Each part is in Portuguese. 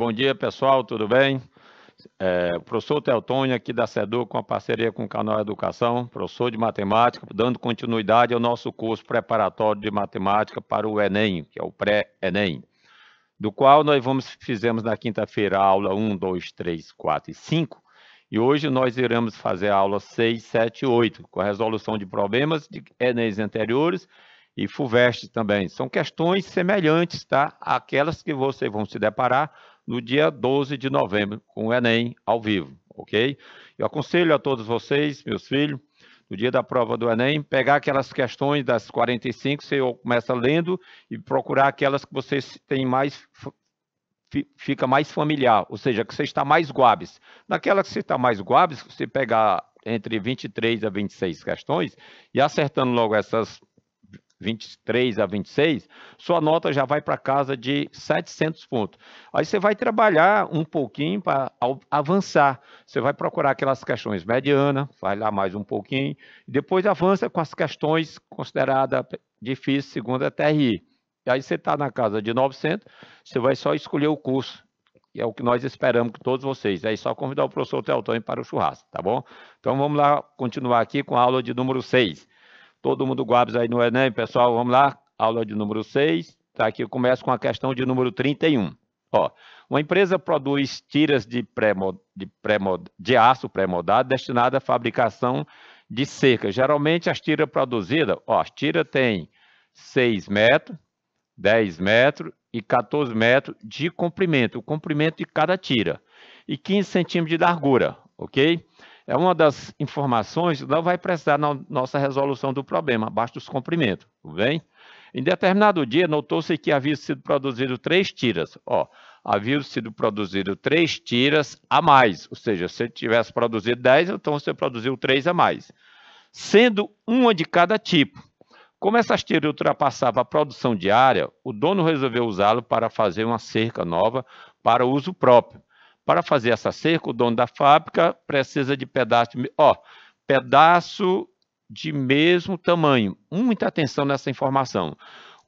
bom dia pessoal, tudo bem? É, professor Teltônio aqui da SEDUC, com a parceria com o Canal Educação, professor de matemática, dando continuidade ao nosso curso preparatório de matemática para o Enem, que é o pré-Enem, do qual nós vamos, fizemos na quinta-feira a aula 1, 2, 3, 4 e 5, e hoje nós iremos fazer a aula 6, 7 e 8, com a resolução de problemas de Enems anteriores e FUVEST também. São questões semelhantes, tá? Aquelas que vocês vão se deparar no dia 12 de novembro, com o Enem ao vivo, ok? Eu aconselho a todos vocês, meus filhos, no dia da prova do Enem, pegar aquelas questões das 45, você começa lendo e procurar aquelas que você tem mais fica mais familiar, ou seja, que você está mais guabes. Naquela que você está mais guabes, você pegar entre 23 a 26 questões e acertando logo essas 23 a 26, sua nota já vai para casa de 700 pontos. Aí você vai trabalhar um pouquinho para avançar. Você vai procurar aquelas questões medianas, vai lá mais um pouquinho, e depois avança com as questões consideradas difíceis segundo a TRI. E aí você está na casa de 900, você vai só escolher o curso. E é o que nós esperamos que todos vocês. Aí é só convidar o professor Teotônio para o churrasco, tá bom? Então vamos lá continuar aqui com a aula de número 6. Todo mundo guarda aí no Enem, é, né, pessoal, vamos lá. Aula de número 6. Tá aqui, eu começo com a questão de número 31. Ó, uma empresa produz tiras de, pré de, pré de aço pré modado destinada à fabricação de cerca. Geralmente as tiras produzidas, ó, as tiras têm 6 metros, 10 metros e 14 metros de comprimento, o comprimento de cada tira, e 15 centímetros de largura, ok? É uma das informações que não vai precisar na nossa resolução do problema, abaixo dos comprimentos, tudo bem? Em determinado dia, notou-se que havia sido produzido três tiras. Ó, havia sido produzido três tiras a mais, ou seja, se ele tivesse produzido dez, então você produziu três a mais, sendo uma de cada tipo. Como essas tiras ultrapassavam a produção diária, o dono resolveu usá-lo para fazer uma cerca nova para uso próprio. Para fazer essa cerca, o dono da fábrica precisa de pedaço de, ó, pedaço de mesmo tamanho. Muita atenção nessa informação.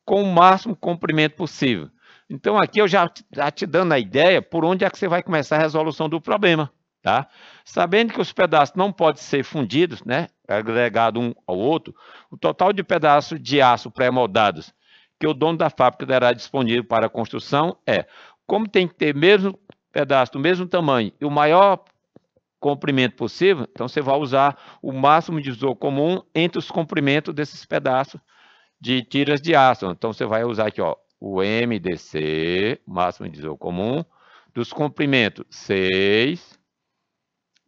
Com o máximo comprimento possível. Então, aqui eu já, já te dando a ideia por onde é que você vai começar a resolução do problema. Tá? Sabendo que os pedaços não podem ser fundidos, né? agregado um ao outro, o total de pedaços de aço pré-moldados que o dono da fábrica terá disponível para a construção é, como tem que ter mesmo pedaço do mesmo tamanho e o maior comprimento possível, então você vai usar o máximo de isopor comum entre os comprimentos desses pedaços de tiras de aço. Então você vai usar aqui, ó, o MDC, máximo de isopor comum, dos comprimentos 6,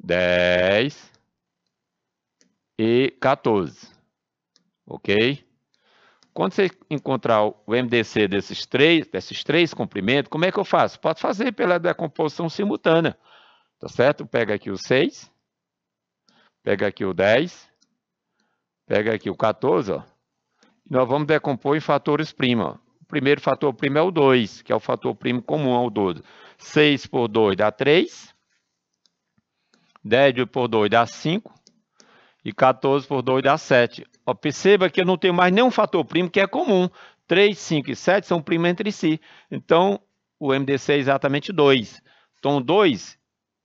10 e 14. OK? Quando você encontrar o MDC desses três, desses três comprimentos, como é que eu faço? Pode fazer pela decomposição simultânea. Tá certo? Pega aqui o 6, pega aqui o 10, pega aqui o 14, ó. E nós vamos decompor em fatores prima. O primeiro fator primo é o 2, que é o fator primo comum ao 12. 6 por 2 dá 3. 10 por 2 dá 5. E 14 por 2 dá 7. Ó, perceba que eu não tenho mais nenhum fator primo que é comum. 3, 5 e 7 são primos entre si. Então, o MDC é exatamente 2. Então, 2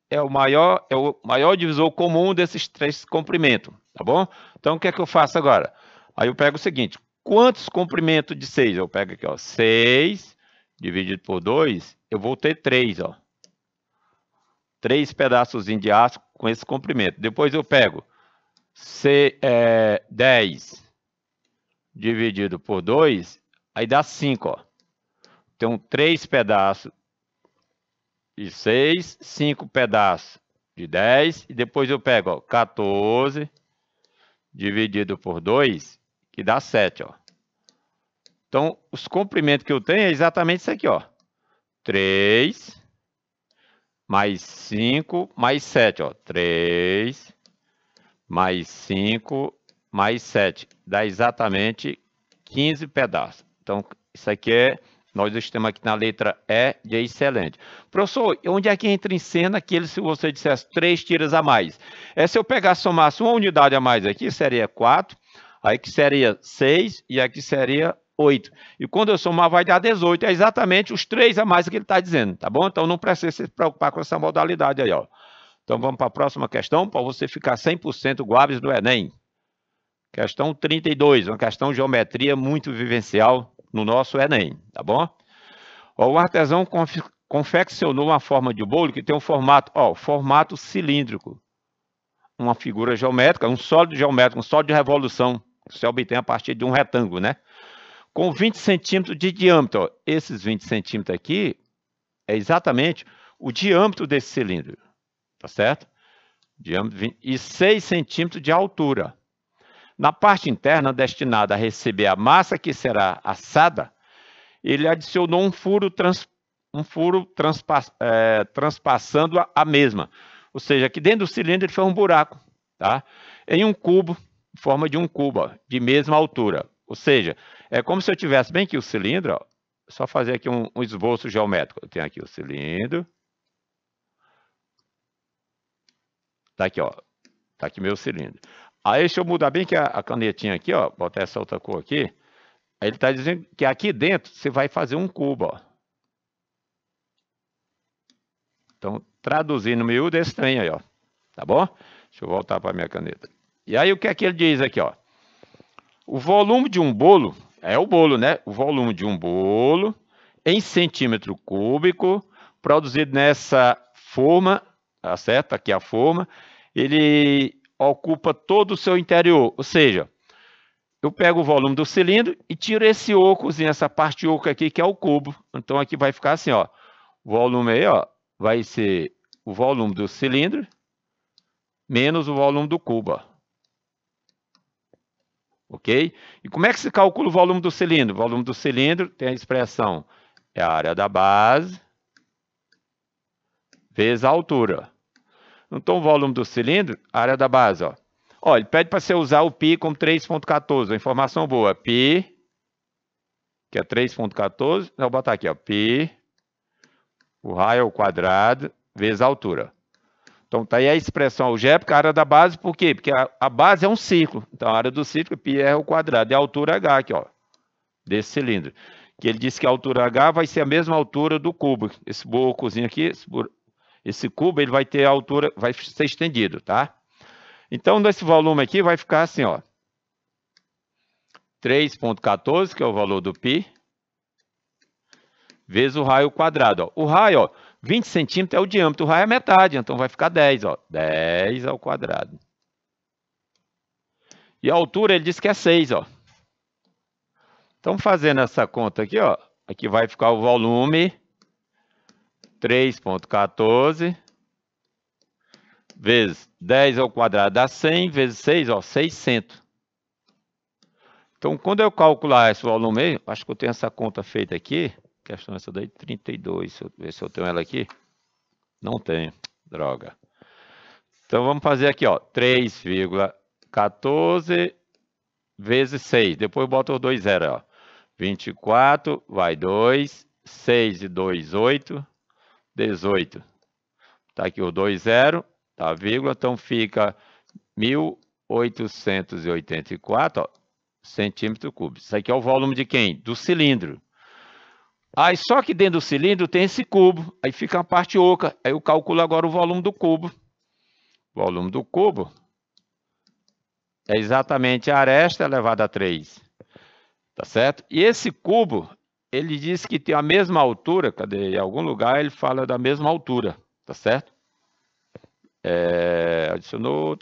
é o maior, é o maior divisor comum desses três comprimentos, tá bom? Então, o que é que eu faço agora? Aí eu pego o seguinte, quantos comprimentos de 6? Eu pego aqui, ó, 6 dividido por 2, eu vou ter 3, ó. Três pedaços de aço com esse comprimento. Depois eu pego C, é, 10 dividido por 2, aí dá 5. Ó. Então, 3 pedaços de 6, 5 pedaços de 10, e depois eu pego ó, 14 dividido por 2, que dá 7. Ó. Então, os comprimentos que eu tenho é exatamente isso aqui. Ó. 3 mais 5 mais 7. Ó. 3 mais 5, mais 7. Dá exatamente 15 pedaços. Então, isso aqui é, nós estamos aqui na letra E de excelente. Professor, onde é que entra em cena aquele se você dissesse três tiras a mais? É se eu pegar somasse uma unidade a mais aqui, seria 4, aí que seria 6 e aqui seria 8. E quando eu somar, vai dar 18. É exatamente os três a mais que ele está dizendo, tá bom? Então não precisa se preocupar com essa modalidade aí, ó. Então vamos para a próxima questão, para você ficar 100% Guaves do Enem. Questão 32, uma questão de geometria muito vivencial no nosso Enem, tá bom? Ó, o artesão conf confeccionou uma forma de bolo que tem um formato, ó, formato cilíndrico. Uma figura geométrica, um sólido geométrico, um sólido de revolução, que se obtém a partir de um retângulo, né? Com 20 centímetros de diâmetro. Ó, esses 20 centímetros aqui é exatamente o diâmetro desse cilindro tá certo? Diâmetro e 6 centímetros de altura. Na parte interna, destinada a receber a massa que será assada, ele adicionou um furo, trans, um furo é, transpassando a, a, mesma. Ou seja, aqui dentro do cilindro ele fez um buraco, tá? Em um cubo, em forma de um cubo, ó, de mesma altura. Ou seja, é como se eu tivesse bem aqui o cilindro, ó, só fazer aqui um, um esboço geométrico. Eu tenho aqui o cilindro, Tá aqui, ó. Tá aqui meu cilindro. Aí deixa eu mudar bem que a, a canetinha aqui, ó, botar essa outra cor aqui. Ele tá dizendo que aqui dentro você vai fazer um cubo, ó. Então, traduzindo miúdo é estranho aí, ó. Tá bom? Deixa eu voltar para minha caneta. E aí o que é que ele diz aqui, ó? O volume de um bolo é o bolo, né? O volume de um bolo em centímetro cúbico produzido nessa forma a seta, que é a forma, ele ocupa todo o seu interior. Ou seja, eu pego o volume do cilindro e tiro esse ocozinho, essa parte oca aqui, que é o cubo. Então, aqui vai ficar assim, ó. O volume aí, ó, vai ser o volume do cilindro menos o volume do cubo, ó. Ok? E como é que se calcula o volume do cilindro? O volume do cilindro tem a expressão, é a área da base vezes a altura. Então, o volume do cilindro, área da base, ó. Ó, ele pede para você usar o π como 3.14, informação boa. π, que é 3.14, então, vou botar aqui, ó, π, o raio ao quadrado, vezes a altura. Então, tá aí a expressão algébrica, área da base, por quê? Porque a, a base é um círculo. Então, a área do círculo é πr ao quadrado, e a altura h aqui, ó, desse cilindro. Que ele disse que a altura h vai ser a mesma altura do cubo. Esse buracozinho aqui, esse buraco esse cubo ele vai ter altura, vai ser estendido, tá? Então, desse volume aqui vai ficar assim, ó. 3.14, que é o valor do π, vezes o raio quadrado. Ó. O raio, ó, 20 centímetros é o diâmetro, o raio é metade, então vai ficar 10, ó. 10 ao quadrado. E a altura ele diz que é 6, ó. Então, fazendo essa conta aqui, ó, aqui vai ficar o volume 3.14 vezes 10 ao quadrado dá 100, vezes 6, ó, 600. Então, quando eu calcular esse volume, acho que eu tenho essa conta feita aqui, questão essa daí, 32, ver se eu tenho ela aqui. Não tenho, droga. Então, vamos fazer aqui, ó, 3,14 vezes 6. Depois bota os dois zero, ó. 24, vai 2, 6 e 2, 8. 18. Está aqui o 20, zero, tá, vírgula, então fica 1884 centímetros centímetro cúbico. Isso aqui é o volume de quem? Do cilindro. Aí só que dentro do cilindro tem esse cubo, aí fica uma parte oca. Aí eu calculo agora o volume do cubo. O volume do cubo é exatamente a aresta elevada a 3. Tá certo? E esse cubo ele diz que tem a mesma altura, cadê? Em algum lugar ele fala da mesma altura, tá certo? É, adicionou.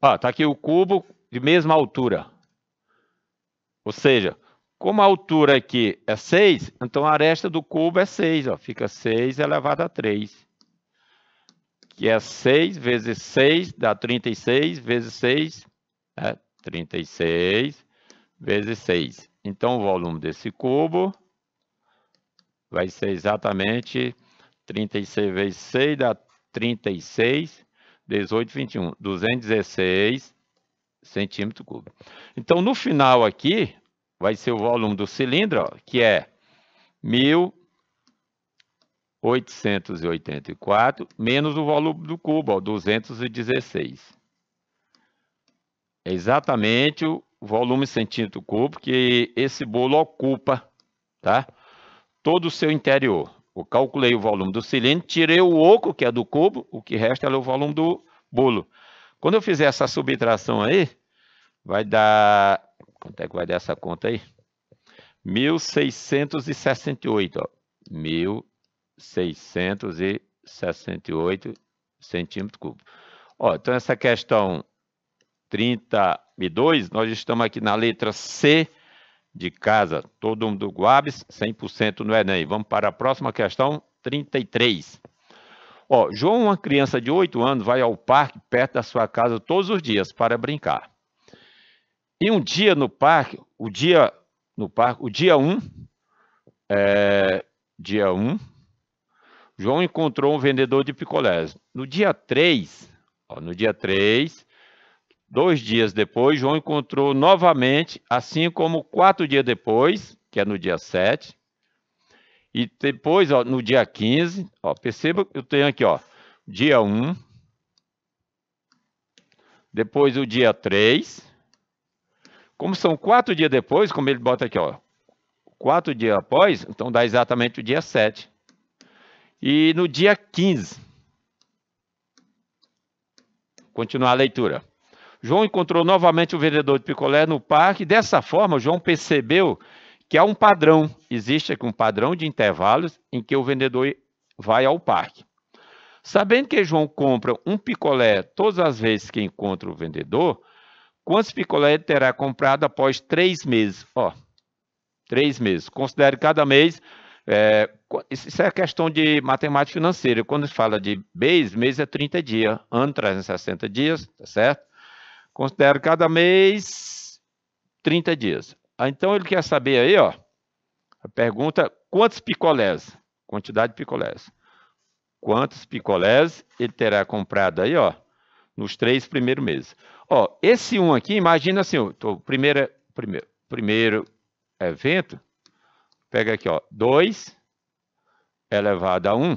Ah, tá aqui o cubo de mesma altura. Ou seja, como a altura aqui é 6, então a aresta do cubo é 6, ó, fica 6 elevado a 3. Que é 6 vezes 6 dá 36, vezes 6, né? 36 vezes 6. Então, o volume desse cubo vai ser exatamente 36 vezes 6 dá 36, 18, 21, 216 centímetro cúbico. Então, no final aqui, vai ser o volume do cilindro, que é 1.884 menos o volume do cubo, 216. É exatamente o volume centímetro cubo, que esse bolo ocupa, tá? Todo o seu interior. Eu calculei o volume do cilindro, tirei o oco, que é do cubo, o que resta é o volume do bolo. Quando eu fizer essa subtração aí, vai dar... Quanto é que vai dar essa conta aí? 1.668, ó. 1.668 centímetros cúbicos. Ó, então essa questão 32, nós estamos aqui na letra C de casa. Todo mundo do Guabes, 100% no Enem. Vamos para a próxima questão, 33. Ó, João, uma criança de 8 anos, vai ao parque perto da sua casa todos os dias para brincar. E um dia no parque, o dia no parque, o dia 1, é, dia 1, João encontrou um vendedor de picolés. No dia 3, ó, no dia 3, Dois dias depois, João encontrou novamente, assim como quatro dias depois, que é no dia 7. E depois, ó, no dia 15, ó, perceba que eu tenho aqui, ó, dia 1. Depois o dia 3. Como são quatro dias depois, como ele bota aqui, ó, quatro dias após, então dá exatamente o dia 7. E no dia 15. Continuar a leitura. João encontrou novamente o vendedor de picolé no parque. Dessa forma, João percebeu que há um padrão, existe aqui um padrão de intervalos em que o vendedor vai ao parque. Sabendo que João compra um picolé todas as vezes que encontra o vendedor, quantos picolé terá comprado após três meses? Ó, três meses. Considere cada mês. É, isso é questão de matemática financeira. Quando se fala de mês, mês é 30 dias, ano 360 dias, tá certo? Considero cada mês 30 dias. Ah, então ele quer saber aí, ó. A pergunta: quantos picolés? Quantidade de picolés. Quantos picolés ele terá comprado aí, ó, nos três primeiros meses? Ó, esse um aqui, imagina assim, o tô, primeiro, primeiro evento, pega aqui, ó, 2 elevado a 1, um,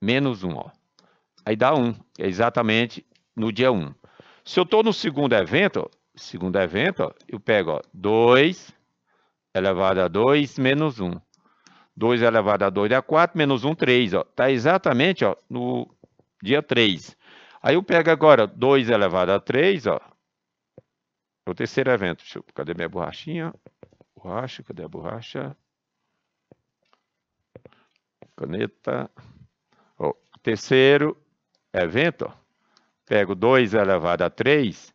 menos 1, um, ó. Aí dá 1, um, é exatamente no dia 1. Um. Se eu estou no segundo evento, segundo evento, eu pego ó, 2 elevado a 2 menos 1. 2 elevado a 2 dá 4, menos 1, 3. Está exatamente ó, no dia 3. Aí eu pego agora 2 elevado a 3, ó. É o terceiro evento. Deixa eu, cadê minha borrachinha? Borracha, cadê a borracha? Caneta. Ó, terceiro evento, ó pego 2 é elevado a 3,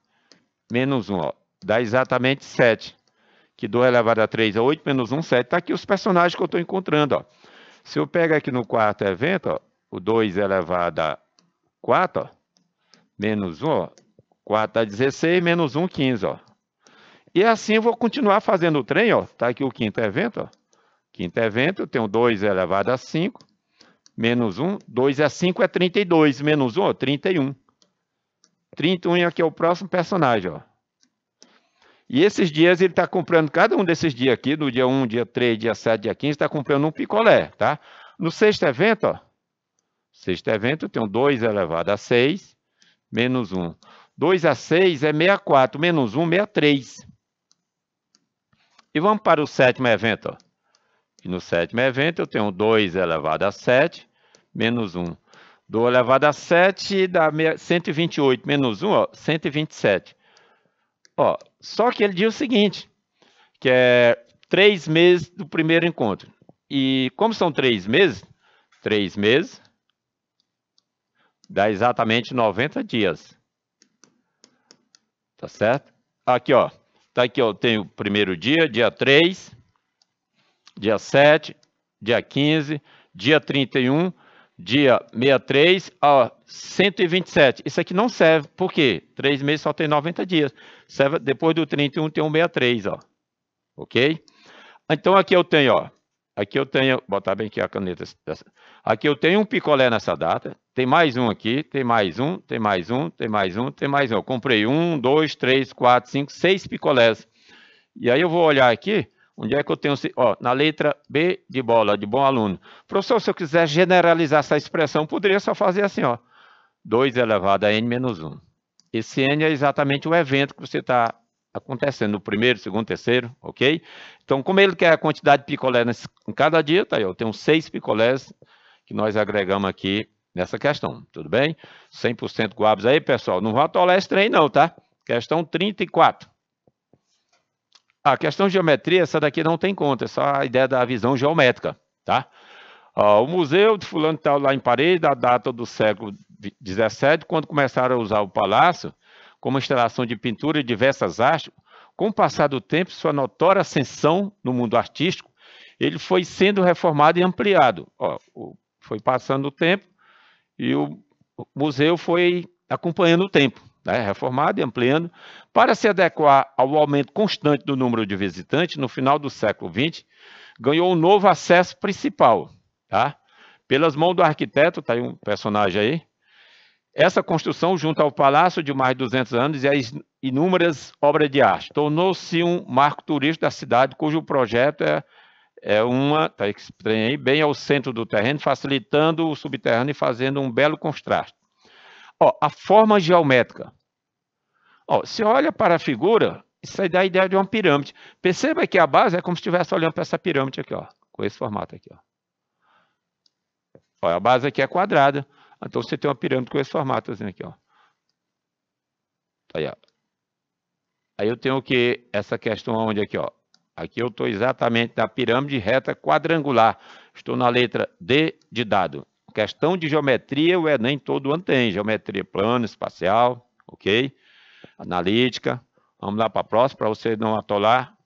menos 1, ó, dá exatamente 7. Que 2 elevado a 3 é 8, menos 1, 7. Está aqui os personagens que eu estou encontrando. Ó. Se eu pego aqui no quarto evento, ó, o 2 elevado a 4, ó, menos 1, ó, 4 dá 16, menos 1, 15. Ó. E assim eu vou continuar fazendo o trem. Está aqui o quinto evento. Ó. Quinto evento, eu tenho 2 elevado a 5, menos 1. 2 é 5, é 32, menos 1, 31. 31 é aqui é o próximo personagem, ó. E esses dias ele está comprando, cada um desses dias aqui, no dia 1, dia 3, dia 7, dia 15, está comprando um picolé, tá? No sexto evento, ó, sexto evento eu tenho 2 elevado a 6, menos 1. 2 a 6 é 64, menos 1, 63. E vamos para o sétimo evento, ó. E no sétimo evento eu tenho 2 elevado a 7, menos 1. 2 elevado a 7 dá 128 menos 1, ó, 127. Ó, só que ele diz o seguinte, que é três meses do primeiro encontro. E como são três meses, três meses dá exatamente 90 dias. Tá certo? Aqui, ó. Tá aqui, ó. Tem o primeiro dia, dia 3, dia 7, dia 15, dia 31 dia 63 a 127. Isso aqui não serve, por quê? Três meses só tem 90 dias. Serve, depois do 31 tem 63, ó. Ok? Então aqui eu tenho, ó. Aqui eu tenho, botar bem aqui a caneta. Aqui eu tenho um picolé nessa data. Tem mais um aqui, tem mais um, tem mais um, tem mais um, tem mais um. Eu comprei um, dois, três, quatro, cinco, seis picolés. E aí eu vou olhar aqui, Onde é que eu tenho. Ó, na letra B de bola, de bom aluno. Professor, se eu quiser generalizar essa expressão, poderia só fazer assim, ó. 2 elevado a n menos 1. Esse n é exatamente o evento que você está acontecendo no primeiro, segundo, terceiro, ok? Então, como ele quer a quantidade de picolés em cada dia, tá aí, eu tenho seis picolés que nós agregamos aqui nessa questão, tudo bem? 100% guabos aí, pessoal, não vou atolar esse trem não, tá? Questão 34. A questão de geometria, essa daqui não tem conta, é só a ideia da visão geométrica, tá? o museu de fulano tal lá em Paris, da data do século XVII, quando começaram a usar o palácio como instalação de pintura e diversas artes, com o passar do tempo, sua notória ascensão no mundo artístico, ele foi sendo reformado e ampliado. Ó, foi passando o tempo e o museu foi acompanhando o tempo né, reformado e ampliando, para se adequar ao aumento constante do número de visitantes, no final do século XX, ganhou um novo acesso principal. Tá? Pelas mãos do arquiteto, está aí um personagem aí, essa construção, junto ao palácio de mais de 200 anos e as inúmeras obras de arte, tornou-se um marco turístico da cidade, cujo projeto é, é uma, tá aí, bem ao centro do terreno, facilitando o subterrâneo e fazendo um belo contraste. Ó, a forma geométrica. Ó, se olha para a figura, isso aí dá a ideia de uma pirâmide. Perceba que a base é como se estivesse olhando para essa pirâmide aqui, ó, com esse formato aqui. Ó. ó. a base aqui é quadrada, então você tem uma pirâmide com esse formato aqui. Ó. Aí, ó. aí eu tenho que essa questão onde aqui, ó. Aqui eu estou exatamente na pirâmide reta quadrangular. Estou na letra D de dado. Questão de geometria, o Enem todo ano tem. Geometria plana, espacial, ok? Analítica. Vamos lá para a próxima, para você não atolar,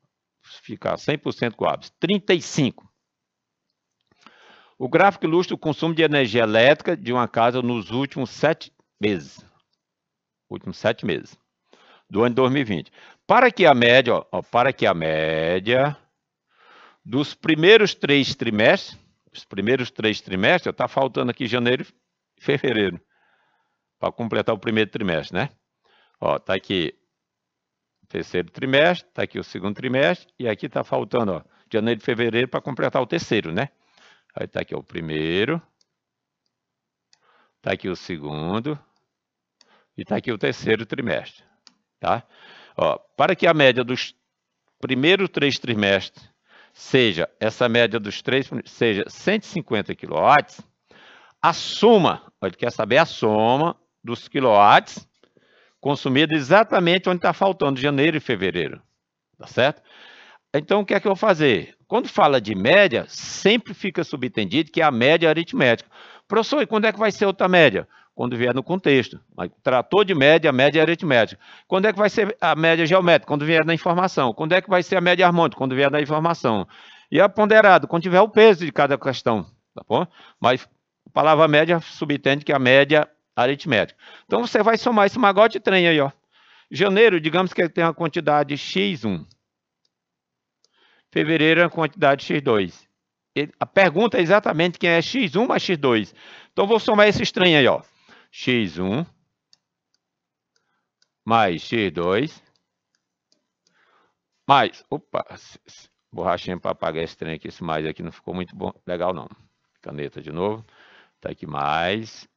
ficar 100% com hábitos. 35. O gráfico ilustra o consumo de energia elétrica de uma casa nos últimos sete meses. Últimos sete meses do ano de 2020. Para que a média, ó, para que a média dos primeiros três trimestres, os primeiros três trimestres, está faltando aqui janeiro e fevereiro, para completar o primeiro trimestre, né? Ó, está aqui o terceiro trimestre, está aqui o segundo trimestre, e aqui está faltando, ó, janeiro e fevereiro para completar o terceiro, né? Aí está aqui ó, o primeiro, está aqui o segundo, e está aqui o terceiro trimestre, tá? Ó, para que a média dos primeiros três trimestres seja essa média dos três, seja 150 quilowatts, a soma, ele quer saber a soma dos quilowatts consumidos exatamente onde está faltando, janeiro e fevereiro, tá certo? Então, o que é que eu vou fazer? Quando fala de média, sempre fica subentendido que é a média aritmética. Professor, e quando é que vai ser outra média? quando vier no contexto. Mas tratou de média, a média é aritmética. Quando é que vai ser a média geométrica? Quando vier na informação. Quando é que vai ser a média harmônica? Quando vier na informação. E a é ponderada, quando tiver o peso de cada questão, tá bom? Mas a palavra média subtende que é a média aritmética. Então você vai somar esse magote de trem aí, ó. Janeiro, digamos que ele tem uma quantidade x1. Fevereiro é uma quantidade x2. a pergunta é exatamente quem é x1 mais x2. Então vou somar esse estranho aí, ó x1 mais x2 mais, opa, borrachinha para apagar esse trem aqui, esse mais aqui não ficou muito bom, legal não. Caneta de novo, tá aqui mais,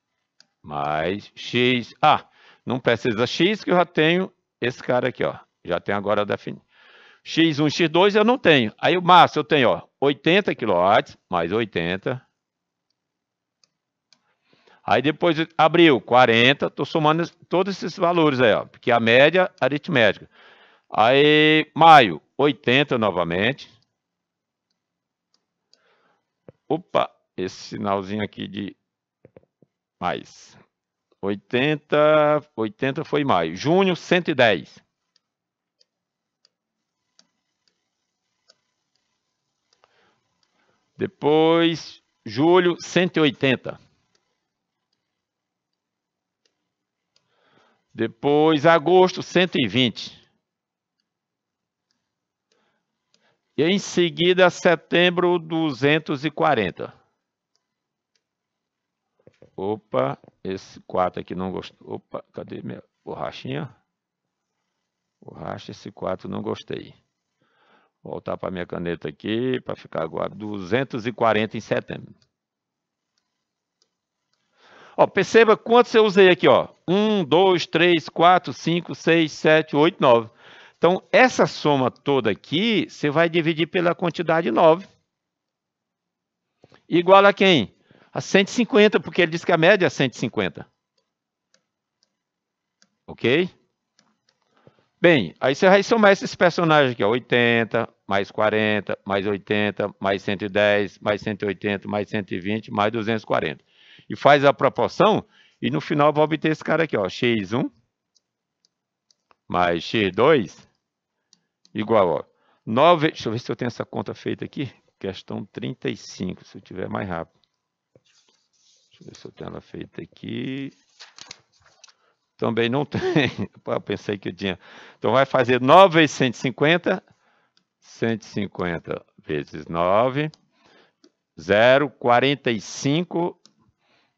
mais x, ah, não precisa x que eu já tenho esse cara aqui, ó, já tenho agora definido. x1, x2 eu não tenho, aí o máximo eu tenho, ó, 80 kW mais 80 Aí depois abriu 40, estou somando todos esses valores aí, ó, porque a média aritmética. Aí maio, 80 novamente. Opa, esse sinalzinho aqui de mais. 80, 80 foi maio. Junho, 110. Depois, julho, 180. Depois, agosto, 120. E em seguida, setembro, 240. Opa, esse 4 aqui não gostou. Opa, cadê minha borrachinha? Borracha, esse 4 não gostei. Voltar para minha caneta aqui, para ficar agora. 240 em setembro. Ó, perceba quantos eu usei aqui, ó. 1, 2, 3, 4, 5, 6, 7, 8, 9. Então, essa soma toda aqui, você vai dividir pela quantidade 9. Igual a quem? A 150, porque ele diz que a média é 150. Ok? Bem, aí você vai somar esses personagens aqui, ó, 80, mais 40, mais 80, mais 110, mais 180, mais 120, mais 240 e faz a proporção, e no final vai obter esse cara aqui, ó, x1 mais x2 igual, ó, 9, deixa eu ver se eu tenho essa conta feita aqui, questão 35, se eu tiver mais rápido. Deixa eu ver se eu tenho ela feita aqui. Também não tem. Eu pensei que eu tinha. Então vai fazer 9 vezes 150. 150 vezes 9. 0, 45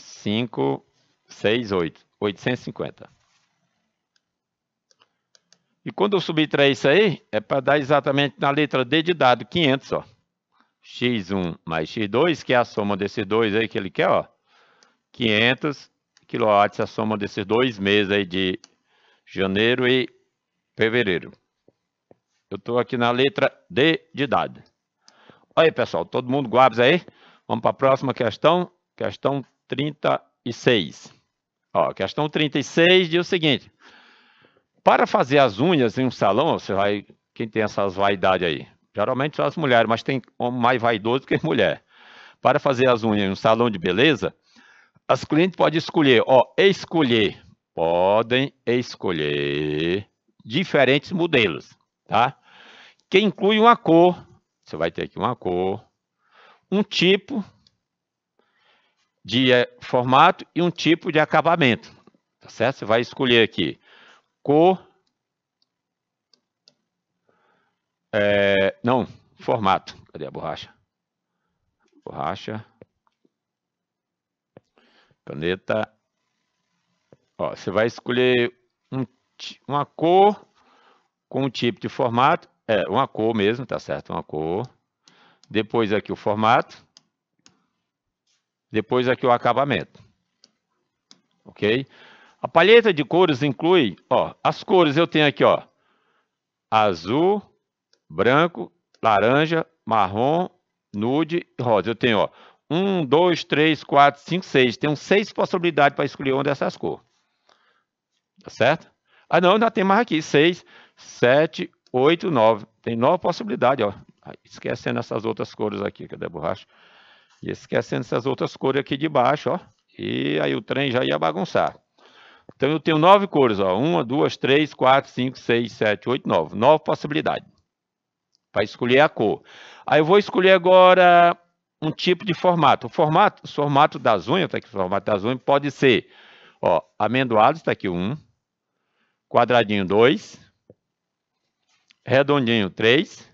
5, 6, 8. 850. E quando eu subtrair isso aí, é para dar exatamente na letra D de dado, 500, ó. X1 mais X2, que é a soma desses dois aí que ele quer, ó. 500 quilowatts, é a soma desses dois meses aí de janeiro e fevereiro. Eu estou aqui na letra D de dado. Olha aí, pessoal, todo mundo guarda aí. Vamos para a próxima questão. Questão 36. Ó, questão 36 diz o seguinte: para fazer as unhas em um salão, você vai. Quem tem essas vaidades aí? Geralmente são as mulheres, mas tem homem mais vaidoso que mulher. Para fazer as unhas em um salão de beleza, as clientes podem escolher, ó, escolher. Podem escolher diferentes modelos, tá? Que inclui uma cor, você vai ter aqui uma cor, um tipo de eh, formato e um tipo de acabamento. Tá certo? Você vai escolher aqui cor. É, não, formato. Cadê a borracha? Borracha. Caneta. Ó, você vai escolher um, uma cor com um tipo de formato. É, uma cor mesmo, tá certo? Uma cor. Depois aqui o formato. Depois aqui o acabamento. Ok? A palheta de cores inclui, ó, as cores eu tenho aqui, ó, azul, branco, laranja, marrom, nude e rosa. Eu tenho, ó, um, dois, três, quatro, cinco, seis. Tenho seis possibilidades para escolher uma dessas cores. Tá certo? Ah, não, ainda tem mais aqui. Seis, sete, oito, nove. Tem nove possibilidades, ó. Esquecendo essas outras cores aqui, cadê é a borracha? E esquecendo essas outras cores aqui de baixo, ó. E aí o trem já ia bagunçar. Então eu tenho nove cores, ó. Uma, duas, três, quatro, cinco, seis, sete, oito, nove. Nove possibilidades para escolher a cor. Aí eu vou escolher agora um tipo de formato. O formato, o formato das unhas, tá aqui, o formato das unhas pode ser, ó, amendoado, está aqui um, quadradinho dois, redondinho três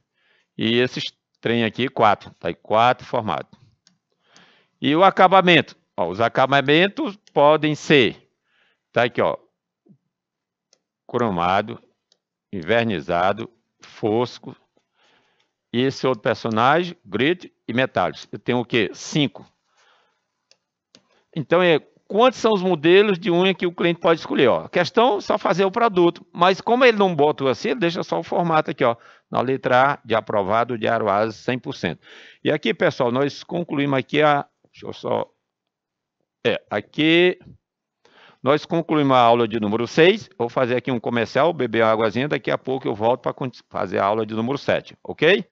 e esses trem aqui quatro, tá aí quatro formatos. E o acabamento? Ó, os acabamentos podem ser, tá aqui, ó, cromado, invernizado, fosco, e esse outro personagem, grid e metálicos. Eu tenho o quê? Cinco. Então, é, quantos são os modelos de unha que o cliente pode escolher? Ó, a questão é só fazer o produto. Mas como ele não bota assim, ele deixa só o formato aqui, ó, na letra A de aprovado de Aruaz 100%. E aqui, pessoal, nós concluímos aqui a, Deixa eu só. É, aqui. Nós concluímos a aula de número 6. Vou fazer aqui um comercial, beber uma águazinha. Daqui a pouco eu volto para fazer a aula de número 7, ok?